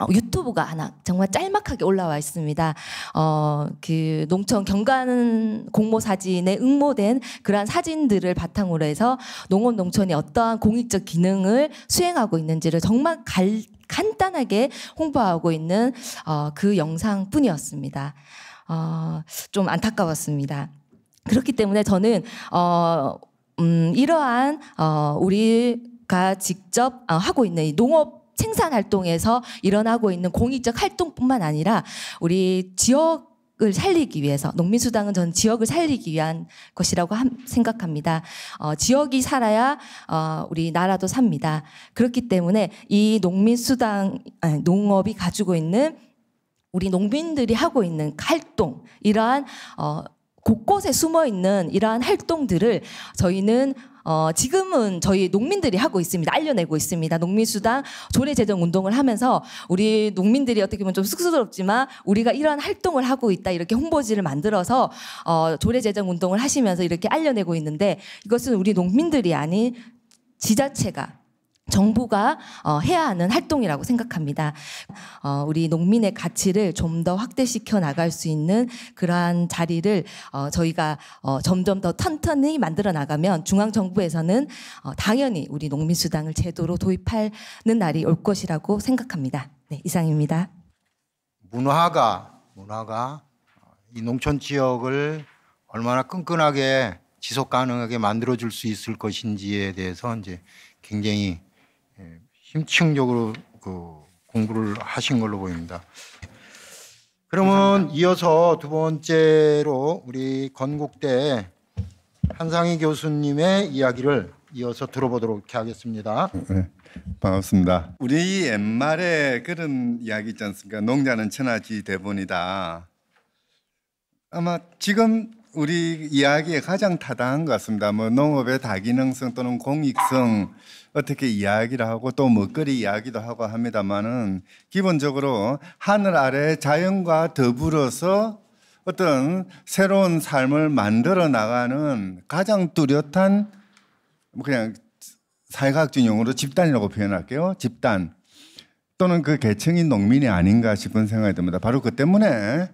Speaker 6: 어, 유튜브가 하나 정말 짤막하게 올라와 있습니다. 어, 그 농촌 경관 공모 사진에 응모된 그러한 사진들을 바탕으로 해서 농원 농촌이 어떠한 공익적 기능을 수행하고 있는지를 정말 갈, 간단하게 홍보하고 있는 어, 그 영상뿐이었습니다. 어, 좀 안타까웠습니다. 그렇기 때문에 저는 어, 음, 이러한 어, 우리가 직접 어, 하고 있는 이 농업 생산 활동에서 일어나고 있는 공익적 활동뿐만 아니라 우리 지역 을 살리기 위해서 농민수당은 전 지역을 살리기 위한 것이라고 생각합니다. 어, 지역이 살아야 어, 우리 나라도 삽니다. 그렇기 때문에 이 농민수당 아니, 농업이 가지고 있는 우리 농민들이 하고 있는 활동 이러한 어, 곳곳에 숨어 있는 이러한 활동들을 저희는 어, 지금은 저희 농민들이 하고 있습니다. 알려내고 있습니다. 농민수당 조례제정 운동을 하면서 우리 농민들이 어떻게 보면 좀 쑥스럽지만 우리가 이런 활동을 하고 있다 이렇게 홍보지를 만들어서 어, 조례제정 운동을 하시면서 이렇게 알려내고 있는데 이것은 우리 농민들이 아닌 지자체가 정부가 어, 해야 하는 활동이라고 생각합니다. 어, 우리 농민의 가치를 좀 더 확대시켜 나갈 수 있는 그러한 자리를 어, 저희가 점점 더 탄탄히 만들어 나가면 중앙 정부에서는 당연히 우리 농민 수당을 제도로 도입하는 날이 올 것이라고 생각합니다. 네, 이상입니다.
Speaker 5: 문화가 문화가 이 농촌 지역을 얼마나 끈끈하게 지속 가능하게 만들어 줄수 있을 것인지에 대해서 이제 굉장히 심층적으로 그 공부를 하신 걸로 보입니다. 그러면 감사합니다. 이어서 두 번째로 우리 건국대 한상희 교수님의
Speaker 7: 이야기를 이어서 들어보도록 하겠습니다. 네, 반갑습니다. 우리 옛말에 그런 이야기 있지 않습니까? 농자는 천하지 대본이다. 아마 지금 우리 이야기에 가장 타당한 것 같습니다. 뭐 농업의 다기능성 또는 공익성 어떻게 이야기를 하고 또 먹거리 이야기도 하고 합니다만은 기본적으로 하늘 아래 자연과 더불어서 어떤 새로운 삶을 만들어 나가는 가장 뚜렷한 뭐 그냥 사회과학적 용어로 집단이라고 표현할게요. 집단 또는 그 계층이 농민이 아닌가 싶은 생각이 듭니다. 바로 그 때문에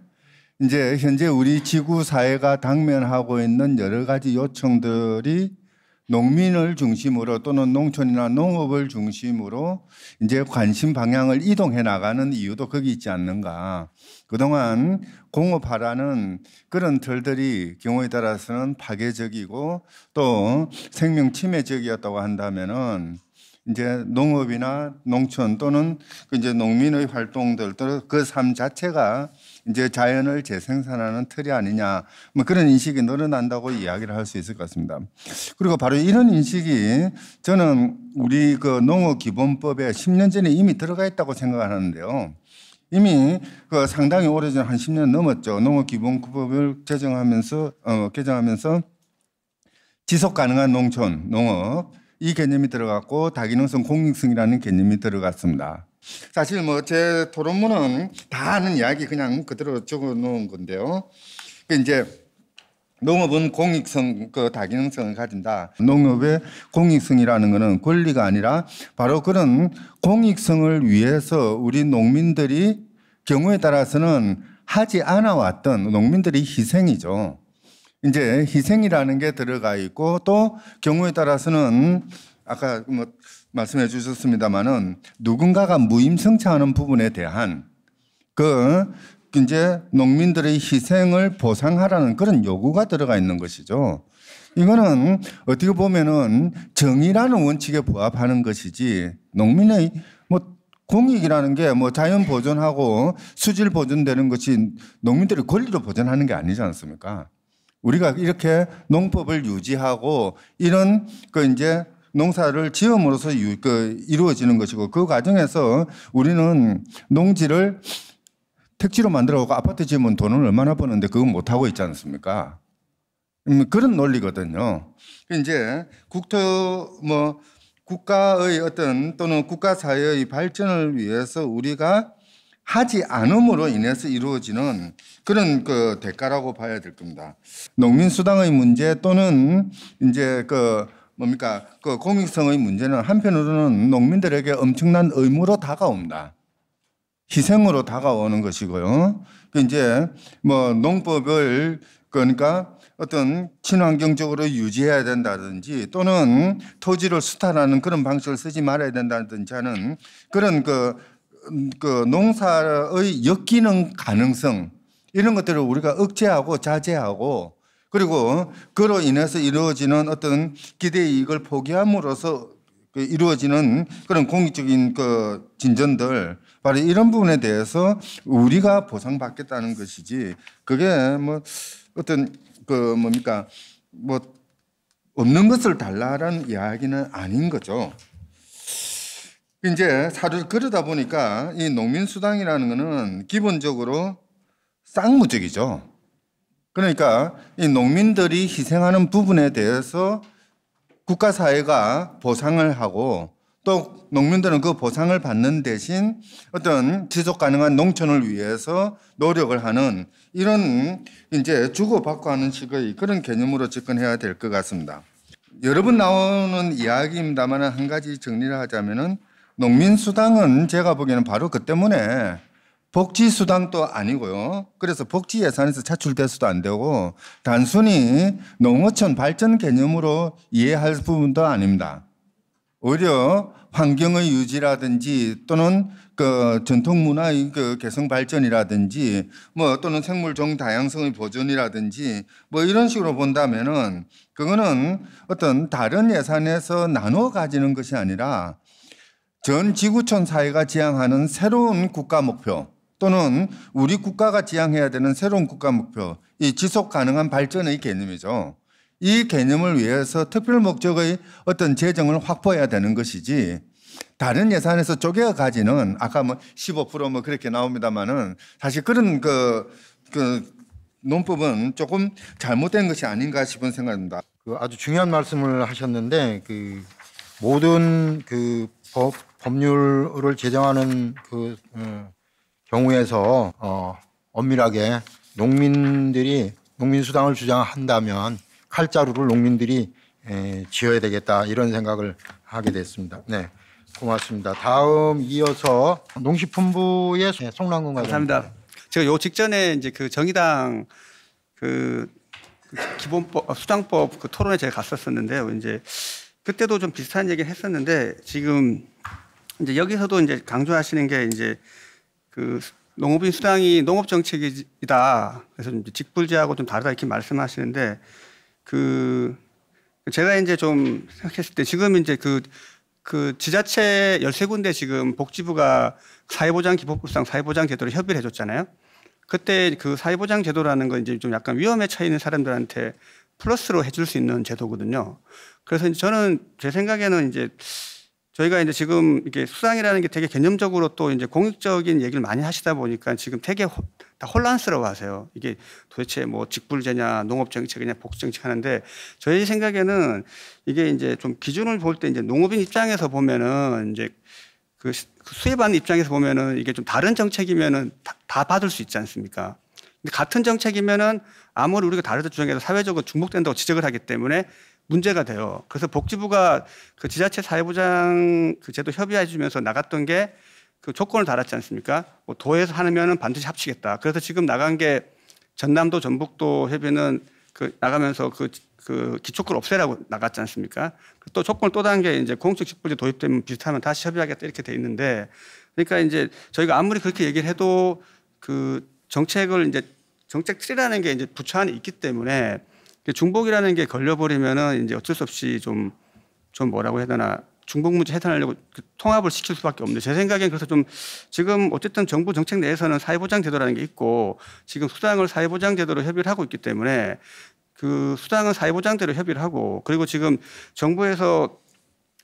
Speaker 7: 이제 현재 우리 지구 사회가 당면하고 있는 여러 가지 요청들이 농민을 중심으로 또는 농촌이나 농업을 중심으로 이제 관심 방향을 이동해 나가는 이유도 거기 있지 않는가. 그동안 공업화라는 그런 틀들이 경우에 따라서는 파괴적이고 또 생명 침해적이었다고 한다면은 이제 농업이나 농촌 또는 그 이제 농민의 활동들 또그삶 자체가 이제 자연을 재생산하는 틀이 아니냐 뭐 그런 인식이 늘어난다고 이야기를 할 수 있을 것 같습니다. 그리고 바로 이런 인식이 저는 우리 그 농업기본법에 10년 전에 이미 들어가 있다고 생각하는데요. 이미 그 상당히 오래전 한 10년 넘었죠. 농업기본법을 제정하면서 어, 개정하면서 지속 가능한 농촌 농업 이 개념이 들어갔고 다기능성 공익성이라는 개념이 들어갔습니다. 사실 뭐 제 토론문은 다 아는 이야기 그냥 그대로 적어 놓은 건데요. 그 이제 농업은 공익성, 그 다기능성을 가진다. 농업의 공익성이라는 것은 권리가 아니라 바로 그런 공익성을 위해서 우리 농민들이 경우에 따라서는 하지 않아왔던 농민들의 희생이죠. 이제 희생이라는 게 들어가 있고 또 경우에 따라서는 아까 뭐 말씀해 주셨습니다만은 누군가가 무임승차하는 부분에 대한 그 이제 농민들의 희생을 보상하라는 그런 요구가 들어가 있는 것이죠. 이거는 어떻게 보면은 정의라는 원칙에 부합하는 것이지 농민의 뭐 공익이라는 게 뭐 자연 보존하고 수질 보존되는 것이 농민들의 권리로 보존하는 게 아니지 않습니까? 우리가 이렇게 농법을 유지하고 이런 그 이제 농사를 지음으로써 그 이루어지는 것이고 그 과정에서 우리는 농지를 택지로 만들어가고 아파트 지으면 돈을 얼마나 버는데 그건 못하고 있지 않습니까? 음, 그런 논리거든요. 이제 국토 뭐 국가의 어떤 또는 국가 사회의 발전을 위해서 우리가 하지 않음으로 인해서 이루어지는 그런 그 대가라고 봐야 될 겁니다. 농민 수당의 문제 또는 이제 그 뭡니까 그 공익성의 문제는 한편으로는 농민들에게 엄청난 의무로 다가온다. 희생으로 다가오는 것이고요. 그 이제 뭐 농법을 그러니까 어떤 친환경적으로 유지해야 된다든지 또는 토지를 수탈하는 그런 방식을 쓰지 말아야 된다든지 하는 그런 그, 그 농사의 엮이는 가능성 이런 것들을 우리가 억제하고 자제하고 그리고 그로 인해서 이루어지는 어떤 기대 이익을 포기함으로써 그 이루어지는 그런 공익적인 그 진전들 바로 이런 부분에 대해서 우리가 보상받겠다는 것이지 그게 뭐 어떤 그 뭡니까 뭐 없는 것을 달라는 라 이야기는 아닌 거죠. 이제 사를 그러다 보니까 이 농민수당이라는 거는 기본적으로 쌍무적이죠. 그러니까 이 농민들이 희생하는 부분에 대해서 국가 사회가 보상을 하고 또 농민들은 그 보상을 받는 대신 어떤 지속 가능한 농촌을 위해서 노력을 하는 이런 이제 주고받고 하는 식의 그런 개념으로 접근해야 될 것 같습니다. 여러 분 나오는 이야기입니다만 한 가지 정리를 하자면은 농민수당은 제가 보기에는 바로 그 때문에 복지 수당도 아니고요. 그래서 복지 예산에서 차출될수도안 되고 단순히 농어촌 발전 개념으로 이해할 부분도 아닙니다. 오히려 환경의 유지라든지 또는 그 전통 문화의 그 개성 발전이라든지 뭐 또는 생물종 다양성의 보존이라든지 뭐 이런 식으로 본다면은 그거는 어떤 다른 예산에서 나눠 가지는 것이 아니라 전 지구촌 사회가 지향하는 새로운 국가 목표 또는 우리 국가가 지향해야 되는 새로운 국가 목표, 이 지속 가능한 발전의 개념이죠. 이 개념을 위해서 특별 목적의 어떤 재정을 확보해야 되는 것이지 다른 예산에서 쪼개 가지는 아까 뭐 15%뭐 그렇게 나옵니다만은 사실 그런 그, 그 논법은 조금 잘못된 것이 아닌가 싶은 생각입니다. 그 아주 중요한 말씀을
Speaker 5: 하셨는데 그 모든 그 법, 법률을 제정하는 그 음. 경우에서 어, 엄밀하게 농민들이 농민 수당을 주장한다면 칼자루를 농민들이 에, 지어야 되겠다 이런 생각을 하게 됐습니다. 네. 고맙습니다. 다음 이어서 농식품부의 송랑근 과장.
Speaker 8: 감니다 제가 요 직전에 이제 그 정의당 그 기본법 아, 수당법 그 토론에 제가 갔었었는데요. 이제 그때도 좀 비슷한 얘기를 했었는데 지금 이제 여기서도 이제 강조하시는 게 이제 그 농업인 수당이 농업 정책이다. 그래서 직불제하고 좀 다르다 이렇게 말씀하시는데 그 제가 이제 좀 생각했을 때 지금 이제 그, 그 지자체 열세 군데 지금 복지부가 사회보장기법법상 사회보장제도를 협의를 해줬잖아요. 그때 그 사회보장제도라는 건 이제 좀 약간 위험에 처해 있는 사람들한테 플러스로 해줄 수 있는 제도거든요. 그래서 이제 저는 제 생각에는 이제 저희가 이제 지금 이게 수상이라는 게 되게 개념적으로 또 이제 공익적인 얘기를 많이 하시다 보니까 지금 되게 호, 다 혼란스러워 하세요. 이게 도대체 뭐 직불제냐 농업정책이냐 복수정책 하는데 저희 생각에는 이게 이제 좀 기준을 볼 때 이제 농업인 입장에서 보면은 이제 그수입하는 그 입장에서 보면은 이게 좀 다른 정책이면은 다, 다 받을 수 있지 않습니까? 근데 같은 정책이면은 아무리 우리가 다르다 주장해도 사회적으로 중복된다고 지적을 하기 때문에 문제가 돼요. 그래서 복지부가 그 지자체 사회보장 그 제도 협의해 주면서 나갔던 게 그 조건을 달았지 않습니까? 뭐 도에서 하면은 반드시 합치겠다. 그래서 지금 나간 게 전남도 전북도 협의는 그 나가면서 그, 그 기초권 없애라고 나갔지 않습니까? 또 조건 을또단게 이제 공익직불제 도입되면 비슷하면 다시 협의하겠다 이렇게 돼 있는데 그러니까 이제 저희가 아무리 그렇게 얘기를 해도 그 정책을 이제 정책 틀이라는 게 이제 부처 안에 있기 때문에 중복이라는 게 걸려버리면은 이제 어쩔 수 없이 좀, 좀 뭐라고 해야 되나 중복 문제 해산하려고 그 통합을 시킬 수밖에 없는데 제 생각엔 그래서 좀 지금 어쨌든 정부 정책 내에서는 사회보장제도라는 게 있고 지금 수당을 사회보장제도로 협의를 하고 있기 때문에 그 수당은 사회보장제로 협의를 하고 그리고 지금 정부에서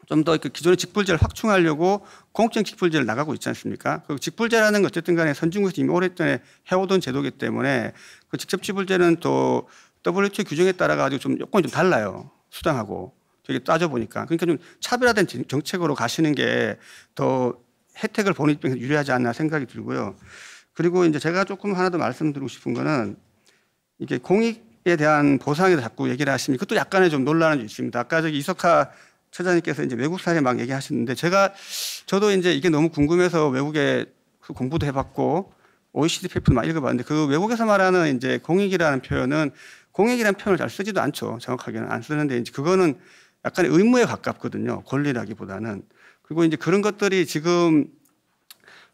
Speaker 8: 좀 더 그 기존의 직불제를 확충하려고 공익적 직불제를 나가고 있지 않습니까? 그 직불제라는 건 어쨌든 간에 선진국에서 이미 오랫전에 해오던 제도이기 때문에 그 직접 지불제는 또 WTO 규정에 따라 가지고 좀 요건이 좀 달라요. 수당하고. 저기 따져보니까. 그러니까 좀 차별화된 정책으로 가시는 게 더 혜택을 보는 입장에서 유리하지 않나 생각이 들고요. 그리고 이제 제가 조금 하나 더 말씀드리고 싶은 거는 이게 공익에 대한 보상에 자꾸 얘기를 하시면 그것도 약간의 좀 논란이 있습니다. 아까 저기 이석하 처장님께서 이제 외국 사례 막 얘기하셨는데 제가 저도 이제 이게 너무 궁금해서 외국에 공부도 해봤고 OECD 페이퍼도 많이 읽어봤는데 그 외국에서 말하는 이제 공익이라는 표현은 공익이라는 표현을 잘 쓰지도 않죠. 정확하게는 안 쓰는데 이제 그거는 약간 의무에 가깝거든요. 권리라기보다는. 그리고 이제 그런 것들이 지금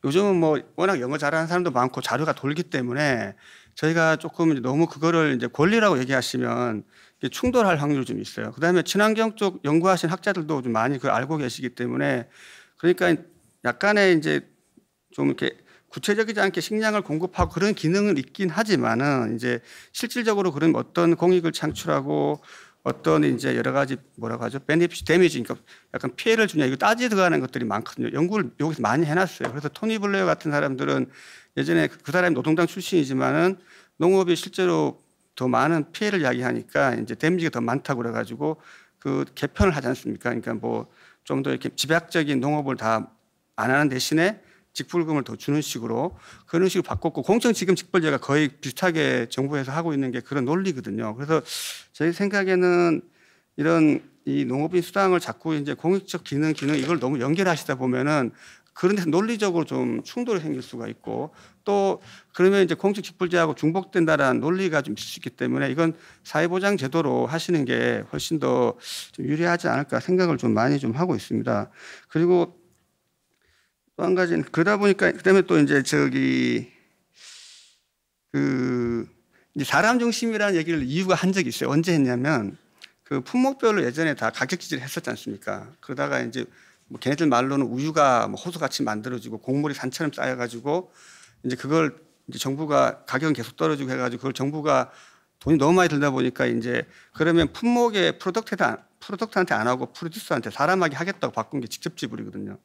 Speaker 8: 요즘은 뭐 워낙 영어 잘하는 사람도 많고 자료가 돌기 때문에 저희가 조금 너무 그거를 이제 권리라고 얘기하시면 충돌할 확률이 좀 있어요. 그다음에 친환경 쪽 연구하신 학자들도 좀 많이 그걸 알고 계시기 때문에 그러니까 약간의 이제 좀 이렇게 구체적이지 않게 식량을 공급하고 그런 기능은 있긴 하지만은 이제 실질적으로 그런 어떤 공익을 창출하고 어떤 이제 여러 가지 뭐라고 하죠? 베네피시 데미지 그러니까 약간 피해를 주냐 이거 따지 들어가는 것들이 많거든요. 연구를 여기서 많이 해 놨어요. 그래서 토니 블레어 같은 사람들은 예전에 그, 그 사람이 노동당 출신이지만은 농업이 실제로 더 많은 피해를 야기하니까 이제 데미지가 더 많다고 그래 가지고 그 개편을 하지 않습니까? 그러니까 뭐 좀 더 이렇게 집약적인 농업을 다 안 하는 대신에 직불금을 더 주는 식으로 그런 식으로 바꿨고 공천 지금 직불제가 거의 비슷하게 정부에서 하고 있는 게 그런 논리거든요. 그래서 저희 생각에는 이런 이 농업인 수당을 자꾸 이제 공익적 기능 기능 이걸 너무 연결하시다 보면은 그런 데서 논리적으로 좀 충돌이 생길 수가 있고 또 그러면 이제 공직 직불제하고 중복된다라는 논리가 좀 있을 수 있기 때문에 이건 사회보장 제도로 하시는 게 훨씬 더좀 유리하지 않을까 생각을 좀 많이 좀 하고 있습니다. 그리고 또한 가지는 그러다 보니까 그다음에 또 이제 저기 그 이제 사람 중심이라는 얘기를 이유가 한 적이 있어요. 언제 했냐면 그 품목별로 예전에 다 가격 기를 했었지 않습니까? 그러다가 이제 뭐 걔네들 말로는 우유가 뭐 호수같이 만들어지고 곡물이 산처럼 쌓여가지고 이제 그걸 이제 정부가 가격은 계속 떨어지고 해가지고 그걸 정부가 돈이 너무 많이 들다 보니까 이제 그러면 품목의 프로덕트한테, 프로덕트한테 안 하고 프로듀서한테 사람하게 하겠다고 바꾼 게 직접 지불이거든요.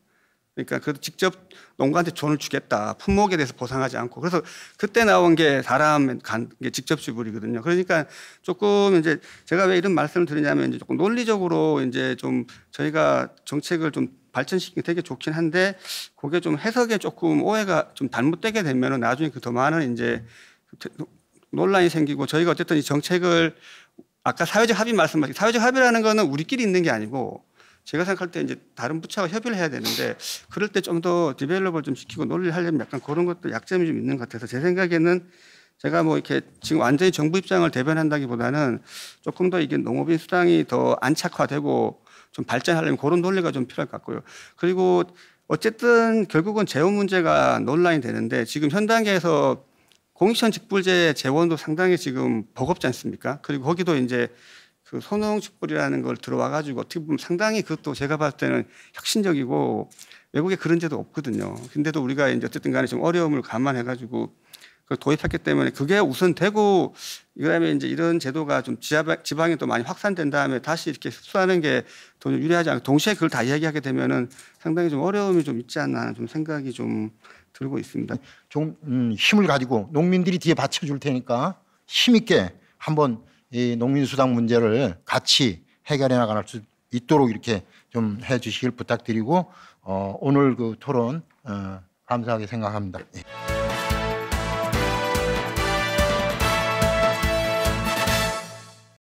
Speaker 8: 그러니까 그 직접 농가한테 돈을 주겠다. 품목에 대해서 보상하지 않고. 그래서 그때 나온 게 사람 간, 게 직접 지불이거든요. 그러니까 조금 이제 제가 왜 이런 말씀을 드리냐면 이제 조금 논리적으로 이제 좀 저희가 정책을 좀 발전시키기 되게 좋긴 한데 그게 좀 해석에 조금 오해가 좀 잘못되게 되면은 나중에 그 더 많은 이제 논란이 생기고 저희가 어쨌든 이 정책을 아까 사회적 합의 말씀하신 사회적 합의라는 거는 우리끼리 있는 게 아니고 제가 생각할 때 이제 다른 부처와 협의를 해야 되는데 그럴 때 좀 더 디벨롭을 좀 지키고 논리를 하려면 약간 그런 것도 약점이 좀 있는 것 같아서 제 생각에는 제가 뭐 이렇게 지금 완전히 정부 입장을 대변한다기보다는 조금 더 이게 농업인 수당이 더 안착화되고 좀 발전하려면 그런 논리가 좀 필요할 것 같고요. 그리고 어쨌든 결국은 재원 문제가 논란이 되는데 지금 현 단계에서 공익천 직불제 재원도 상당히 지금 버겁지 않습니까? 그리고 거기도 이제 그 소농 식불이라는걸 들어와 가지고 어떻게 보면 상당히 그것도 제가 봤을 때는 혁신적이고 외국에 그런 제도 없거든요. 근데도 우리가 이제 어쨌든 간에 좀 어려움을 감안해 가지고 그 도입했기 때문에 그게 우선 되고 그다음에 이제 이런 제도가 좀 지방, 에또 많이 확산된 다음에 다시 이렇게 흡수하는 게 더 유리하지 않고 동시에 그걸 다 이야기하게 되면은 상당히 좀 어려움이 좀 있지 않나 하는 좀 생각이 좀 들고 있습니다. 좀 음, 힘을 가지고 농민들이 뒤에 받쳐줄 테니까
Speaker 5: 힘 있게 한번 이 농민수당 문제를 같이 해결해 나갈 수 있도록 이렇게 좀 해 주시길 부탁드리고 어, 오늘 그 토론 어, 감사하게 생각합니다. 예.